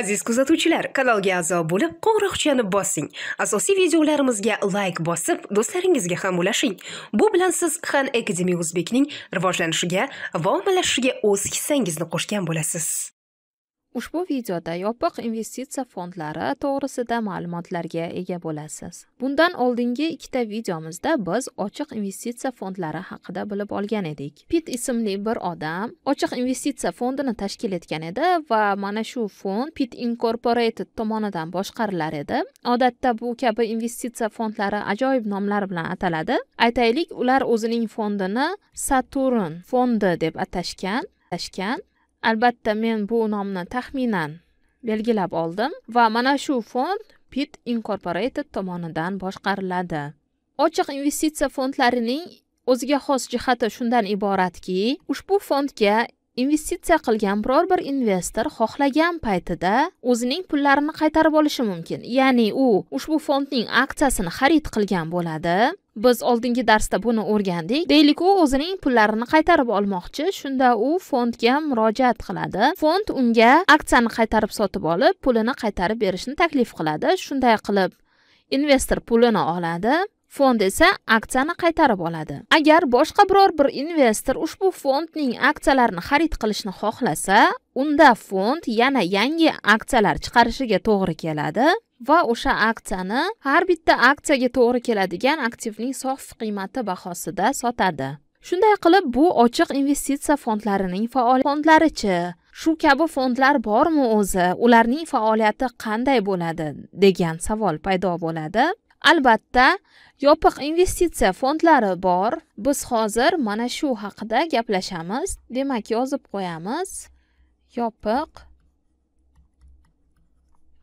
aziz kuzatuvchilar kanalga a'zo bo'lib qo'ng'iroqchani bossing asosiy videolarimizga layk bosib do'stlaringizga ham ulashing bu bilan siz han akademiya o'zbekning rivojlanishiga va ommalashishiga o'z hissangizni qo'shgan bo'lasiz Ushbu videoda yopiq investitsiya fondlari to'g'risida ma'lumotlarga ega bo'lasiz. Bundan oldingi ikkita videomizda biz ochiq investitsiya fondlari haqida bilib olgan edik. Pit ismli bir odam ochiq investitsiya fondini tashkil etgan edi va mana shu fond Pit Incorporated tomonidan boshqarilar edi. Odatda bu kabi investitsiya fondlari ajoyib nomlar bilan ataladi. Aytaylik, ular o'zining fondini Saturn fondi deb atashgan, atashgan albatta men bu nomni taxminan belgilab oldim va mana shu fond pit incorporated tomonidan boshqariladi ochiq investitsiya fondlarining o'ziga xos jihati shundan iboratki ushbu fondga investitsiya qilgan biror bir investor xohlagan paytida o'zining pullarini qaytarib olishi mumkin ya'ni u ushbu fondning aksiyasini xarid qilgan bo'ladi biz oldingi darsda buni o'rgandik deylik u o'zining pullarini qaytarib olmoqchi shunda u fondga murojaat qiladi fond unga aksiyani qaytarib sotib olib pulini qaytarib berishni taklif qiladi shunday qilib investor pulini oladi fond esa aksiyani qaytarib oladi agar boshqa biror bir investor ushbu fondning aksiyalarini xarid qilishni xohlasa unda fond yana yangi aksiyalar chiqarishiga to'g'ri keladi va o'sha aksiyani har bitta aksiyaga to'g'ri keladigan aktivning sof qiymati bahosida sotadi shunday qilib bu ochiq investitsiya fondlarining faol fondlarichi shu kabi fondlar bormi o'zi ularning faoliyati qanday bo'ladi degan savol paydo bo'ladi albatta yopiq investitsiya fondlari bor biz hozir mana shu haqida gaplashamiz demak yozib qo'yamiz yopiq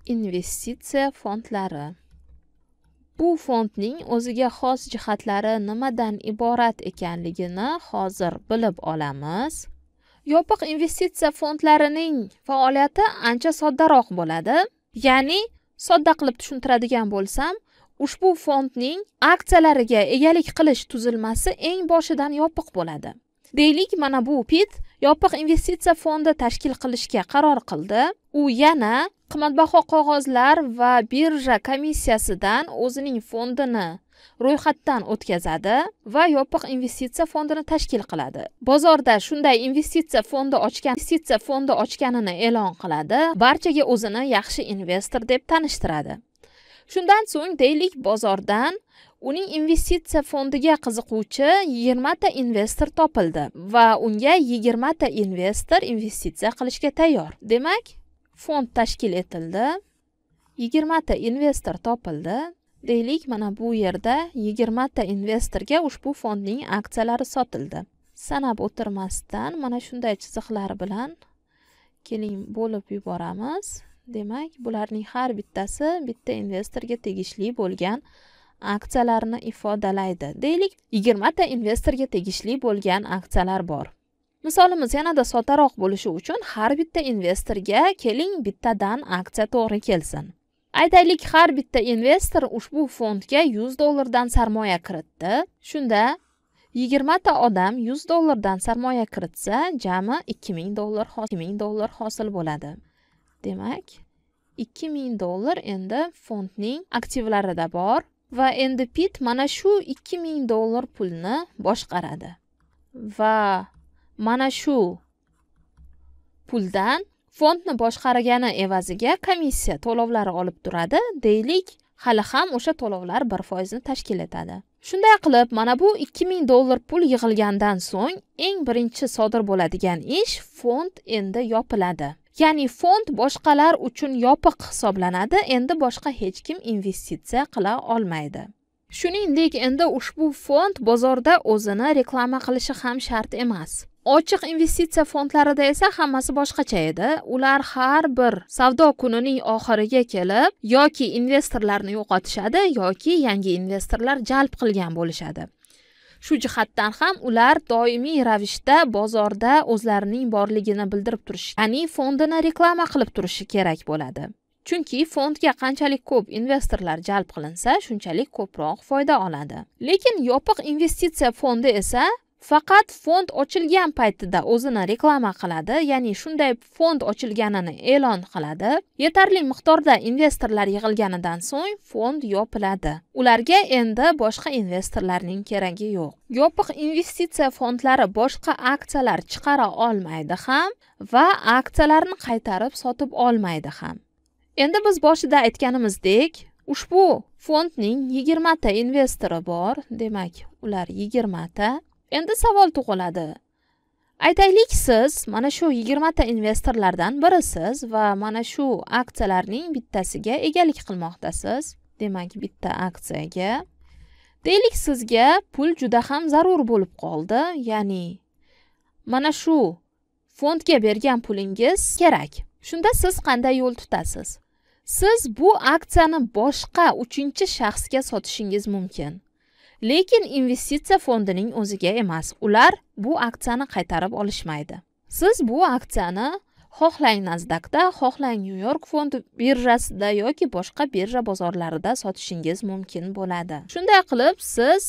investitsiya fondlari bu fondning o'ziga xos jihatlari nimadan iborat ekanligini hozir bilib olamiz yopiq investitsiya fondlarining faoliyati ancha soddaroq bo'ladi ya'ni sodda qilib tushuntiradigan bo'lsam ushbu fondning aksiyalariga egalik qilish tuzilmasi eng boshidan yopiq bo'ladi deylik mana bu pit yopiq investitsiya fondi tashkil qilishga qaror qildi u yana qimmatbaho qog'ozlar va birja komissiyasidan o'zining fondini ro'yxatdan o'tkazadi va yopiq investitsiya fondini tashkil qiladi bozorda shunday investitsiya fondi ochgan investitsiya fondi ochganini e'lon qiladi barchaga o'zini yaxshi investor deb tanishtiradi shundan so'ng deylik bozordan uning investitsiya fondiga qiziquvchi yigirmata investor topildi va unga yigirmata investor investitsiya qilishga tayyor demak fond tashkil etildi yigirmata investor topildi deylik mana bu yerda yigirmata investorga ushbu fondning aksiyalari sotildi sanab o'tirmasdan mana shunday chiziqlar bilan keling bo'lib yuboramiz demak bularning har bittasi bitta investorga tegishli bo'lgan aksiyalarini ifodalaydi deylik yigirmata investorga tegishli bo'lgan aksiyalar bor misolimiz yanada sotaroq bo'lishi uchun har bitta investorga keling bittadan aksiya to'g'ri kelsin aytaylik har bitta investor ushbu fondga 100 dollardan sarmoya kiritdi shunda 20 ta odam 100 dollardan sarmoya kiritsa jami 2000 dollar 2000 dollar hosil bo'ladi demak 2000 dollar endi fondning aktivlarida bor va endi pit mana shu 2000 dollar pulni boshqaradi va mana shu puldan fondni boshqargani evaziga komissiya to'lovlari olib turadi deylik hali ham o'sha to'lovlar bir foizni tashkil etadi shunday qilib mana bu 2000 dollar pul yig'ilgandan so'ng eng birinchi sodir bo'ladigan ish fond endi yopiladi ya'ni fond boshqalar uchun yopiq hisoblanadi endi boshqa hech kim investitsiya qila olmaydi shuningdek endi ushbu fond bozorda o'zini reklama qilishi ham shart emas ochiq investitsiya fondlarida esa hammasi boshqacha edi ular har bir savdo kunining oxiriga kelib yoki investorlarni yo'qotishadi yoki yangi investorlar jalb qilgan bo'lishadi shu jihatdan ham ular doimiy ravishda bozorda o'zlarining borligini bildirib turishi ya'ni fondini reklama qilib turishi kerak bo'ladi chunki fondga qanchalik ko'p investorlar jalb qilinsa shunchalik ko'proq foyda oladi lekin yopiq investitsiya fondi esa faqat fond ochilgan paytida o'zini reklama qiladi ya'ni shunday fond ochilganini e'lon qiladi yetarli miqdorda investorlar yig'ilganidan so'ng fond yopiladi ularga endi boshqa investorlarning keragi yo'q yopiq investitsiya fondlari boshqa aksiyalar chiqara olmaydi ham va aksiyalarni qaytarib sotib olmaydi ham endi biz boshida aytganimizdek ushbu fondning yigirmata investori bor demak ular yigirmata endi savol tug'iladi aytaylik siz mana shu 20 ta investorlardan birisiz va mana shu aksiyalarning bittasiga egalik qilmoqdasiz demak bitta aksiyaga deylik sizga pul juda ham zarur bo'lib qoldi ya'ni mana shu fondga bergan pulingiz kerak shunda siz qanday yo'l tutasiz siz bu aksiyani boshqa uchinchi shaxsga sotishingiz mumkin lekin investitsiya fondining o'ziga emas ular bu aksiyani qaytarib olishmaydi siz bu aksiyani xohlang nasdaqda xohlang nyu york fond birjasida yoki boshqa birja bozorlarida sotishingiz mumkin bo'ladi shunday qilib siz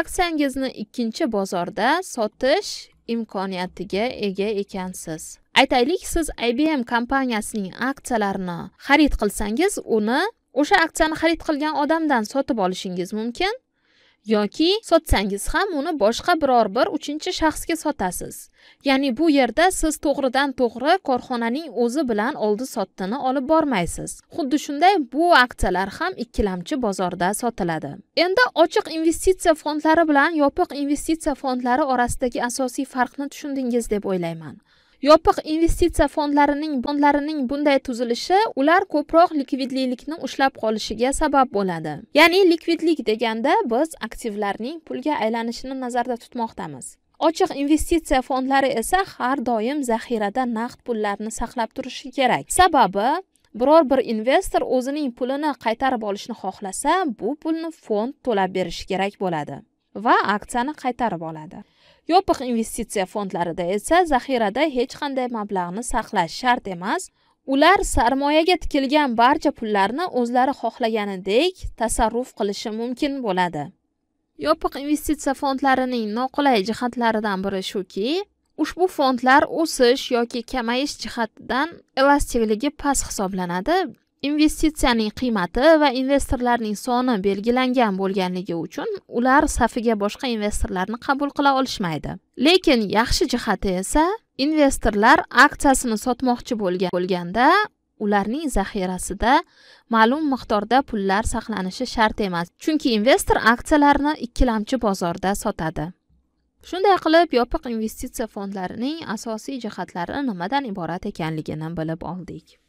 aksiyangizni ikkinchi bozorda sotish imkoniyatiga ega ekansiz aytaylik siz ibm kompaniyasining aksiyalarini xarid qilsangiz uni o'sha aksiyani xarid qilgan odamdan sotib olishingiz mumkin yoki sotsangiz ham uni boshqa biror bir uchinchi shaxsga sotasiz ya'ni bu yerda siz to'g'ridan to'g'ri korxonaning o'zi bilan oldi sotdini olib bormaysiz xuddi shunday bu aksiyalar ham ikkilamchi bozorda sotiladi endi ochiq investitsiya fondlari bilan yopiq investitsiya fondlari orasidagi asosiy farqni tushundingiz deb o'ylayman yopiq investitsiya fondlarining bonlarining bunday tuzilishi ular ko'proq likvidlikni ushlab qolishiga sabab bo'ladi ya'ni likvidlik deganda biz aktivlarning pulga aylanishini nazarda tutmoqdamiz ochiq investitsiya fondlari esa har doim zaxirada naqd pullarni saqlab turishi kerak sababi biror bir investor o'zining pulini qaytarib olishni xohlasa bu pulni fond to'lab berishi kerak bo'ladi va aksiyani qaytarib oladi yopiq investitsiya fondlarida esa zaxirada hech qanday mablag'ni saqlash shart emas ular sarmoyaga tikilgan barcha pullarni o'zlari xohlaganidek tasarruf qilishi mumkin bo'ladi yopiq investitsiya fondlarining noqulay jihatlaridan biri shuki ushbu fondlar o'sish yoki kamayish jihatidan elastikligi past hisoblanadi investitsiyaning qiymati va investorlarning soni belgilangan bo'lganligi uchun ular safiga boshqa investorlarni qabul qila olishmaydi lekin yaxshi jihati esa investorlar aksiyasini sotmoqchi bo'lganda ularning zaxirasida ma'lum miqdorda pullar saqlanishi shart emas chunki investor aksiyalarni ikkilamchi bozorda sotadi shunday qilib yopiq investitsiya fondlarining asosiy jihatlari nimadan iborat ekanligini bilib oldik